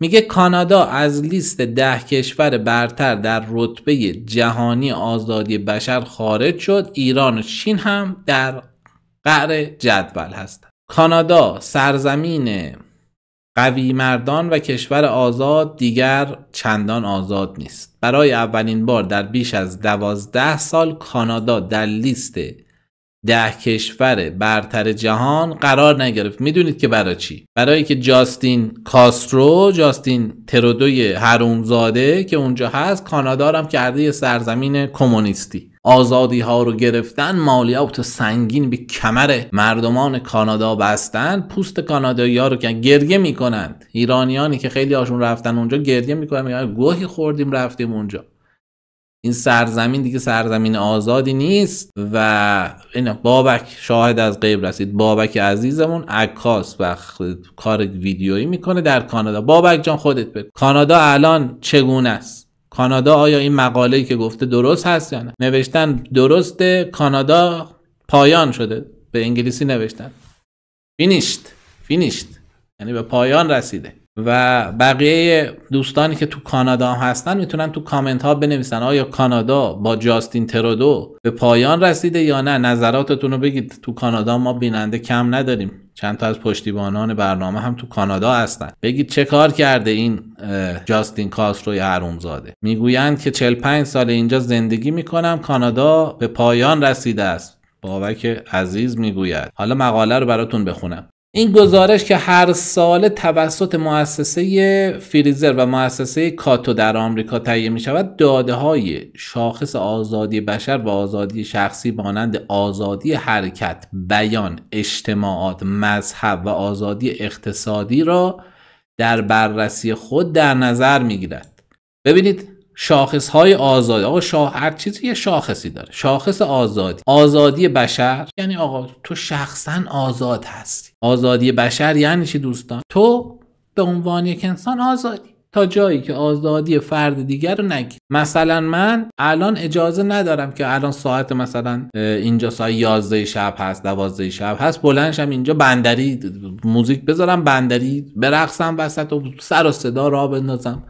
میگه کانادا از لیست ده کشور برتر در رتبه جهانی آزادی بشر خارج شد ایران و چین هم در قعر جدول هستند کانادا سرزمین قوی مردان و کشور آزاد دیگر چندان آزاد نیست برای اولین بار در بیش از دوازده سال کانادا در لیست ده کشور برتر جهان قرار نگرفت میدونید که برای چی برای که جاستین کاسترو جاستین ترودوی هرونزاده که اونجا هست کانادا هم کرده یه سرزمین کمونیستی آزادی ها رو گرفتن مالیات سنگین به کمر مردمان کانادا بستن پوست کانادایی ها رو که گریه میکنند ایرانیانی که خیلی هاشون رفتن اونجا گریه میکنن میگن گوهی خوردیم رفتیم اونجا این سرزمین دیگه سرزمین آزادی نیست و این بابک شاهد از غیب رسید بابک عزیزمون عکاس و کار ویدیویی میکنه در کانادا بابک جان خودت بگو کانادا الان چگونه است کانادا آیا این مقاله‌ای که گفته درست هست یا نه نوشتن درست کانادا پایان شده به انگلیسی نوشتن فینیشت فینیشت یعنی به پایان رسیده و بقیه دوستانی که تو کانادا هم هستن میتونن تو کامنت ها بنویسن آیا کانادا با جاستین ترودو به پایان رسیده یا نه نظراتتون رو بگید تو کانادا ما بیننده کم نداریم چند تا از پشتیبانان برنامه هم تو کانادا هستن بگید چه کار کرده این جاستین کاستروی زاده میگویند که 45 سال اینجا زندگی میکنم کانادا به پایان رسیده است بابک عزیز میگوید حالا مقاله رو براتون بخونم این گزارش که هر سال توسط مؤسسه فریزر و مؤسسه کاتو در آمریکا تهیه می شود داده های شاخص آزادی بشر و آزادی شخصی مانند آزادی حرکت، بیان، اجتماعات، مذهب و آزادی اقتصادی را در بررسی خود در نظر می گیرد. ببینید شاخص های آزادی آقا هر چیزی یه شاخصی داره شاخص آزادی آزادی بشر یعنی آقا تو شخصا آزاد هستی آزادی بشر یعنی چی دوستان تو به عنوان یک انسان آزادی تا جایی که آزادی فرد دیگر رو نگیر مثلا من الان اجازه ندارم که الان ساعت مثلا اینجا ساعت 11 شب هست 12 شب هست بلنشم اینجا بندری موزیک بذارم بندری برقصم وسط و سر و صدا را بندازم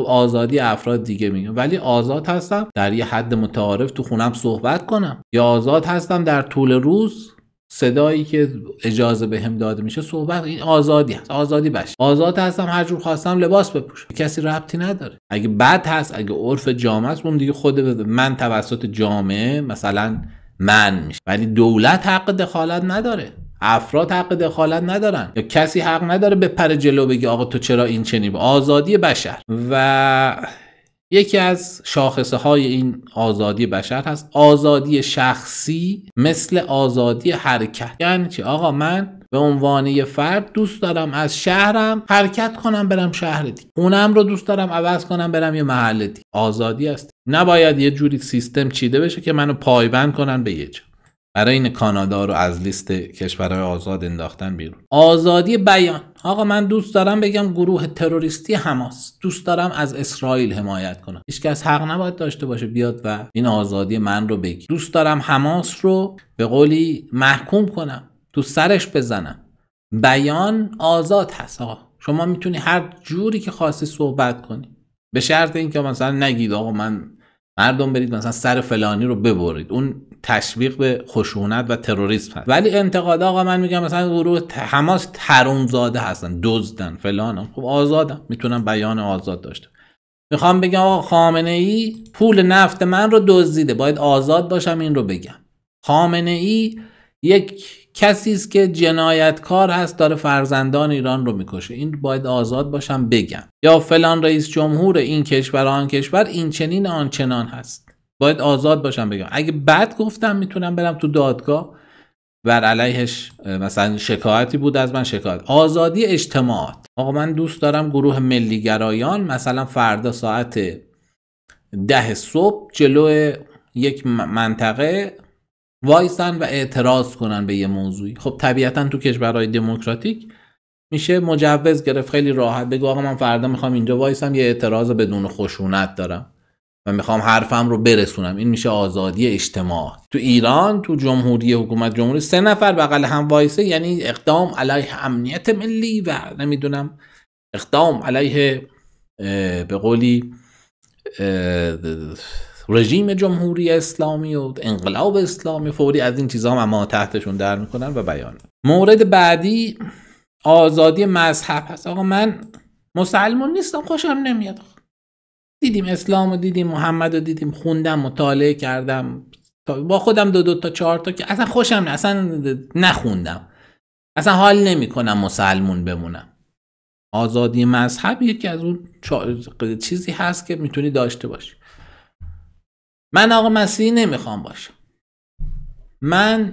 خب آزادی افراد دیگه میگم ولی آزاد هستم در یه حد متعارف تو خونم صحبت کنم یا آزاد هستم در طول روز صدایی که اجازه به هم داده میشه صحبت این آزادی هست آزادی بشه آزاد هستم هر جور خواستم لباس بپوشم کسی ربطی نداره اگه بد هست اگه عرف جامعه است اون دیگه خود من توسط جامعه مثلا من میشه ولی دولت حق دخالت نداره افراد حق دخالت ندارن یا کسی حق نداره به پر جلو بگی آقا تو چرا این چنین آزادی بشر و یکی از شاخصه های این آزادی بشر هست آزادی شخصی مثل آزادی حرکت یعنی چی آقا من به عنوان یه فرد دوست دارم از شهرم حرکت کنم برم شهر دیگه اونم رو دوست دارم عوض کنم برم یه محل دیگه آزادی هست نباید یه جوری سیستم چیده بشه که منو پایبند کنن به یه جا برای این کانادا رو از لیست کشورهای آزاد انداختن بیرون آزادی بیان آقا من دوست دارم بگم گروه تروریستی حماس دوست دارم از اسرائیل حمایت کنم کس حق نباید داشته باشه بیاد و این آزادی من رو بگی دوست دارم حماس رو به قولی محکوم کنم تو سرش بزنم بیان آزاد هست آقا شما میتونی هر جوری که خواستی صحبت کنی به شرط اینکه مثلا نگید آقا من مردم برید مثلا سر فلانی رو ببرید اون تشویق به خشونت و تروریسم هست ولی انتقاد آقا من میگم مثلا گروه حماس ترومزاده هستن دزدن فلان خب آزادم میتونم بیان آزاد داشته میخوام بگم آقا خامنه ای پول نفت من رو دزدیده باید آزاد باشم این رو بگم خامنه ای یک کسی است که جنایتکار هست داره فرزندان ایران رو میکشه این باید آزاد باشم بگم یا فلان رئیس جمهور این کشور آن کشور این چنین آنچنان هست باید آزاد باشم بگم اگه بد گفتم میتونم برم تو دادگاه بر علیهش مثلا شکایتی بود از من شکایت آزادی اجتماعات آقا من دوست دارم گروه ملیگرایان مثلا فردا ساعت ده صبح جلو یک منطقه وایسن و اعتراض کنن به یه موضوعی خب طبیعتا تو کشورهای دموکراتیک میشه مجوز گرفت خیلی راحت بگو آقا من فردا میخوام اینجا وایسم یه اعتراض بدون خشونت دارم و میخوام حرفم رو برسونم این میشه آزادی اجتماع تو ایران تو جمهوری حکومت جمهوری سه نفر بغل هم وایسه یعنی اقدام علیه امنیت ملی و نمیدونم اقدام علیه به قولی رژیم جمهوری اسلامی و انقلاب اسلامی فوری از این چیزها هم تحتشون در میکنن و بیان مورد بعدی آزادی مذهب هست آقا من مسلمان نیستم خوشم نمیاد دیدیم اسلام رو دیدیم محمد رو دیدیم خوندم مطالعه کردم با خودم دو دو تا چهار تا که اصلا خوشم نه اصلا نخوندم اصلا حال نمی کنم مسلمون بمونم آزادی مذهب یکی از اون چیزی هست که میتونی داشته باشی من آقا مسیحی نمیخوام باشم من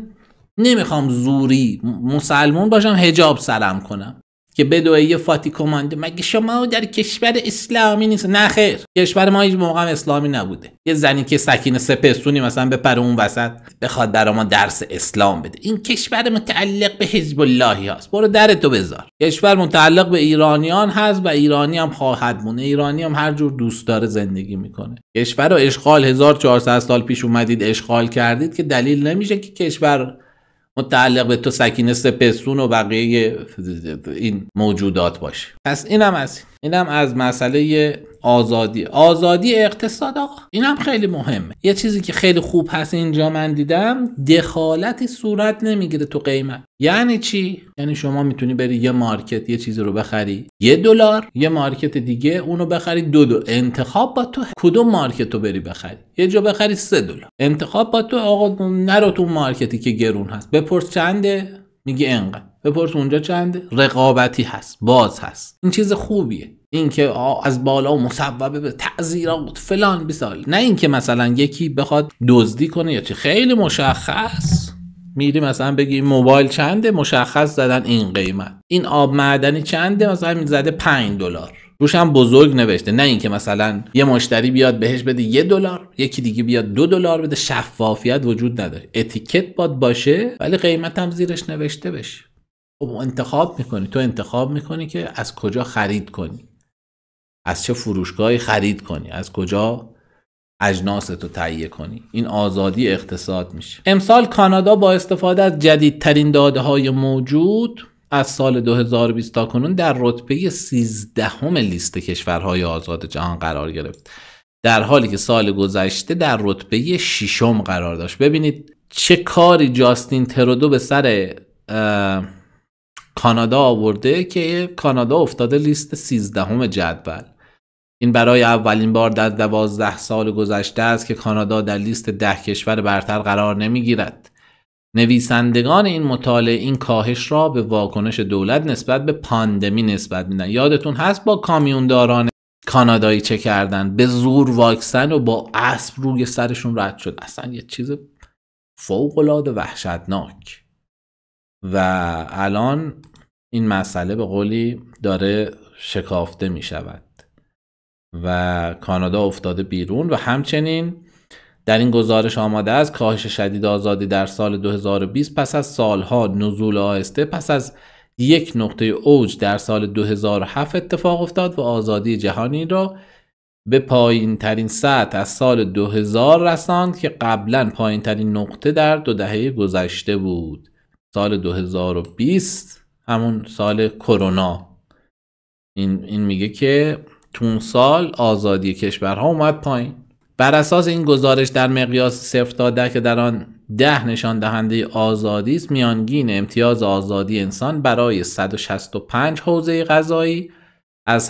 نمیخوام زوری مسلمون باشم هجاب سرم کنم که بدوه یه فاتی کمانده مگه شما در کشور اسلامی نیست نه خیر کشور ما هیچ موقع اسلامی نبوده یه زنی که سکین سپسونی مثلا پر اون وسط بخواد در ما درس اسلام بده این کشور متعلق به حزب اللهی هست برو درتو بذار کشور متعلق به ایرانیان هست و ایرانی هم خواهد مونه ایرانی هم هر جور دوست داره زندگی میکنه کشور رو اشغال 1400 سال پیش اومدید اشغال کردید که دلیل نمیشه که کشور متعلق به تو سکینه سپسون و بقیه این موجودات باشه پس اینم از اینم از مسئله آزادی آزادی اقتصاد آقا این هم خیلی مهمه یه چیزی که خیلی خوب هست اینجا من دیدم دخالتی صورت نمیگیره تو قیمت یعنی چی یعنی شما میتونی بری یه مارکت یه چیزی رو بخری یه دلار یه مارکت دیگه اونو بخری دو دو انتخاب با تو کدوم مارکت رو بری بخری یه جا بخری سه دلار انتخاب با تو آقا نرو تو مارکتی که گرون هست بپرس چنده میگه انقدر بپرس اونجا چنده رقابتی هست باز هست این چیز خوبیه اینکه از بالا مصوبه به تعذیرات فلان بسال نه اینکه مثلا یکی بخواد دزدی کنه یا چه خیلی مشخص میری مثلا بگی موبایل چنده مشخص زدن این قیمت این آب معدنی چنده مثلا زده 5 دلار روش هم بزرگ نوشته نه اینکه مثلا یه مشتری بیاد بهش بده یه دلار یکی دیگه بیاد دو دلار بده شفافیت وجود نداره اتیکت باد باشه ولی قیمت هم زیرش نوشته بشه خب انتخاب میکنی تو انتخاب میکنی که از کجا خرید کنی از چه فروشگاهی خرید کنی از کجا اجناس تو تهیه کنی این آزادی اقتصاد میشه امسال کانادا با استفاده از جدیدترین داده های موجود از سال 2020 تا کنون در رتبه 13 هم لیست کشورهای آزاد جهان قرار گرفت در حالی که سال گذشته در رتبه 6 هم قرار داشت ببینید چه کاری جاستین ترودو به سر کانادا آورده که کانادا افتاده لیست 13 هم جدول این برای اولین بار در دوازده سال گذشته است که کانادا در لیست ده کشور برتر قرار نمی گیرد. نویسندگان این مطالعه این کاهش را به واکنش دولت نسبت به پاندمی نسبت میدن یادتون هست با کامیونداران کانادایی چه کردن به زور واکسن و با اسب روی سرشون رد شد اصلا یه چیز فوق وحشتناک و الان این مسئله به قولی داره شکافته می شود و کانادا افتاده بیرون و همچنین در این گزارش آماده از کاهش شدید آزادی در سال 2020 پس از سالها نزول آهسته پس از یک نقطه اوج در سال 2007 اتفاق افتاد و آزادی جهانی را به پایین ترین سطح از سال 2000 رساند که قبلا پایین ترین نقطه در دو دهه گذشته بود سال 2020 همون سال کرونا این, این میگه که تو سال آزادی کشورها اومد پایین بر اساس این گزارش در مقیاس صفر تا که در آن ده نشان دهنده آزادی است میانگین امتیاز آزادی انسان برای 165 حوزه غذایی از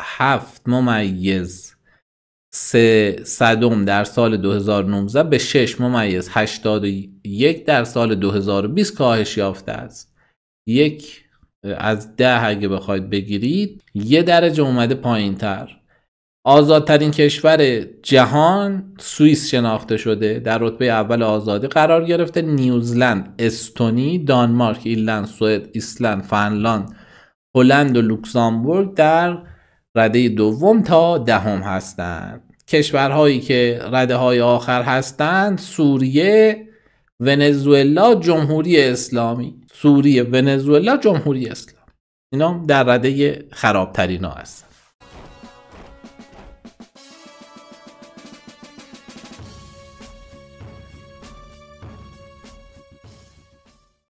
هفت ممیز سه صدم در سال 2019 به 6 ممیز 81 در سال 2020 کاهش یافته است یک از ده اگه بخواید بگیرید یه درجه اومده پایین تر آزادترین کشور جهان سوئیس شناخته شده در رتبه اول آزادی قرار گرفته نیوزلند استونی دانمارک ایرلند سوئد ایسلند فنلاند هلند و لوکزامبورگ در رده دوم تا دهم ده هستند کشورهایی که رده های آخر هستند سوریه ونزوئلا جمهوری اسلامی سوریه ونزوئلا جمهوری اسلام اینا در رده خرابترین ها هستن